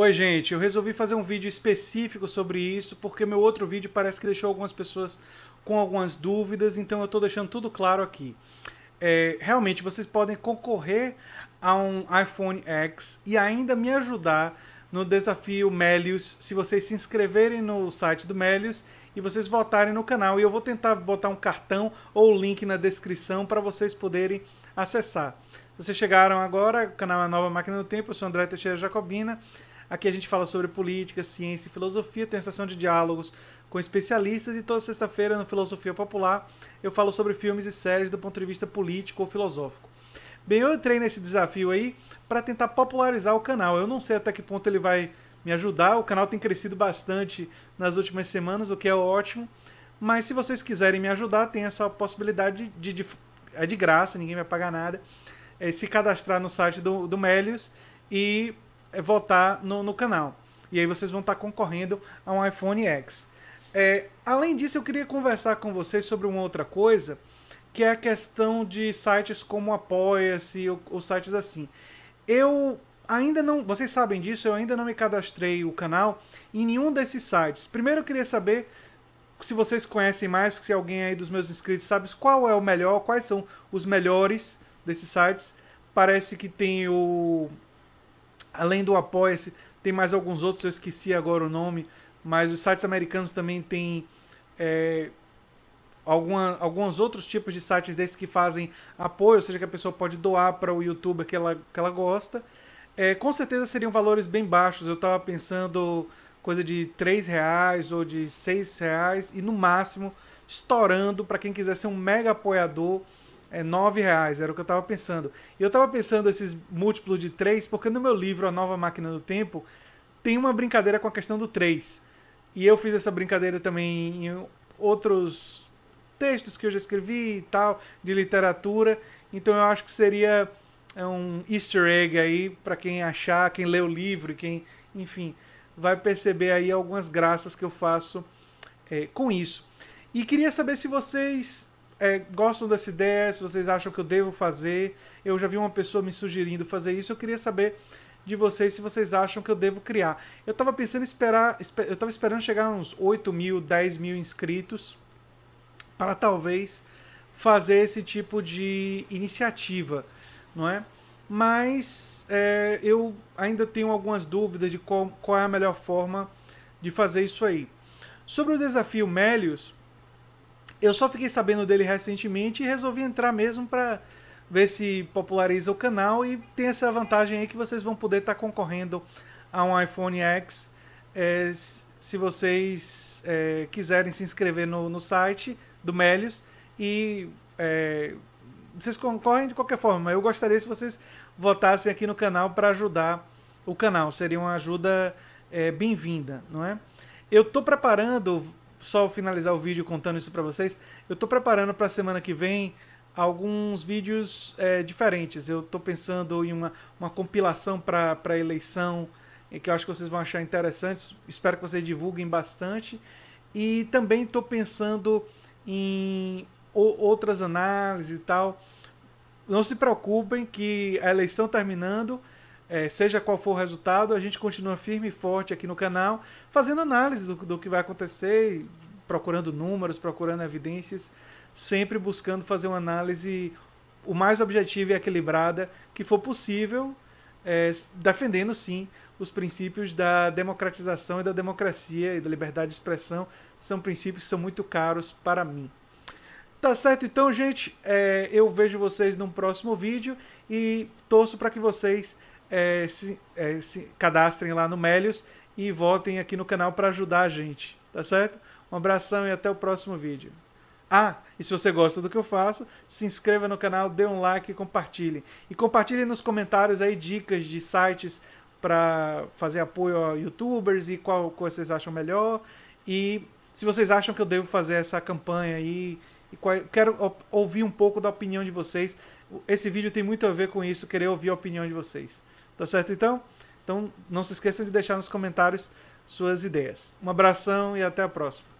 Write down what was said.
Oi, gente, eu resolvi fazer um vídeo específico sobre isso porque meu outro vídeo parece que deixou algumas pessoas com algumas dúvidas, então eu estou deixando tudo claro aqui. É, realmente, vocês podem concorrer a um iPhone X e ainda me ajudar no desafio Melius se vocês se inscreverem no site do Melius e vocês votarem no canal. E eu vou tentar botar um cartão ou link na descrição para vocês poderem acessar. Vocês chegaram agora, o canal é Nova Máquina do Tempo, eu sou André Teixeira Jacobina. Aqui a gente fala sobre política, ciência e filosofia, tem a estação de diálogos com especialistas e toda sexta-feira no Filosofia Popular eu falo sobre filmes e séries do ponto de vista político ou filosófico. Bem, eu entrei nesse desafio aí para tentar popularizar o canal. Eu não sei até que ponto ele vai me ajudar. O canal tem crescido bastante nas últimas semanas, o que é ótimo. Mas se vocês quiserem me ajudar, tem essa possibilidade de, de é de graça, ninguém vai pagar nada. É se cadastrar no site do, do Melius e é votar no, no canal. E aí vocês vão estar concorrendo a um iPhone X. É, além disso, eu queria conversar com vocês sobre uma outra coisa, que é a questão de sites como Apoia-se ou, ou sites assim. Eu ainda não, vocês sabem disso, eu ainda não me cadastrei o canal em nenhum desses sites. Primeiro eu queria saber se vocês conhecem mais, se alguém aí dos meus inscritos sabe qual é o melhor, quais são os melhores desses sites. Parece que tem o Além do Apoia-se, tem mais alguns outros, eu esqueci agora o nome, mas os sites americanos também têm é, alguma, alguns outros tipos de sites desses que fazem apoio, ou seja, que a pessoa pode doar para o YouTube que ela, que ela gosta. É, com certeza seriam valores bem baixos, eu estava pensando coisa de 3 reais ou de 6 reais e no máximo estourando para quem quiser ser um mega apoiador é nove reais, era o que eu estava pensando. E eu estava pensando esses múltiplos de três, porque no meu livro A Nova Máquina do Tempo tem uma brincadeira com a questão do três. E eu fiz essa brincadeira também em outros textos que eu já escrevi e tal, de literatura. Então eu acho que seria é, um easter egg aí para quem achar, quem lê o livro, quem, enfim, vai perceber aí algumas graças que eu faço é, com isso. E queria saber se vocês é, gostam dessa ideia, se vocês acham que eu devo fazer. Eu já vi uma pessoa me sugerindo fazer isso. Eu queria saber de vocês se vocês acham que eu devo criar. Eu estava pensando em esperar. Eu estava esperando chegar uns 8 mil, 10 mil inscritos para talvez fazer esse tipo de iniciativa, não é? Mas é, eu ainda tenho algumas dúvidas de qual, qual é a melhor forma de fazer isso aí. Sobre o desafio Melios, eu só fiquei sabendo dele recentemente e resolvi entrar mesmo para ver se populariza o canal e tem essa vantagem aí que vocês vão poder estar tá concorrendo a um iPhone X é, se vocês é, quiserem se inscrever no, no site do Melios e é, vocês concorrem de qualquer forma. Eu gostaria se vocês votassem aqui no canal para ajudar o canal. Seria uma ajuda é, bem-vinda, não é? Eu estou preparando só finalizar o vídeo contando isso para vocês. Eu estou preparando para a semana que vem alguns vídeos é, diferentes. Eu estou pensando em uma, uma compilação para a eleição, que eu acho que vocês vão achar interessantes. Espero que vocês divulguem bastante. E também estou pensando em outras análises e tal. Não se preocupem que a eleição terminando é, seja qual for o resultado, a gente continua firme e forte aqui no canal, fazendo análise do, do que vai acontecer, procurando números, procurando evidências, sempre buscando fazer uma análise o mais objetiva e equilibrada que for possível, é, defendendo sim os princípios da democratização e da democracia e da liberdade de expressão são princípios que são muito caros para mim. Tá certo então, gente? É, eu vejo vocês num próximo vídeo e torço para que vocês é, se, é, se cadastrem lá no Melios e voltem aqui no canal para ajudar a gente, tá certo? Um abração e até o próximo vídeo. Ah, e se você gosta do que eu faço, se inscreva no canal, dê um like e compartilhe. E compartilhe nos comentários aí dicas de sites para fazer apoio a youtubers e qual coisa vocês acham melhor. E se vocês acham que eu devo fazer essa campanha aí. E qual, quero ouvir um pouco da opinião de vocês. Esse vídeo tem muito a ver com isso, querer ouvir a opinião de vocês. Tá certo então? Então não se esqueçam de deixar nos comentários suas ideias. Um abração e até a próxima.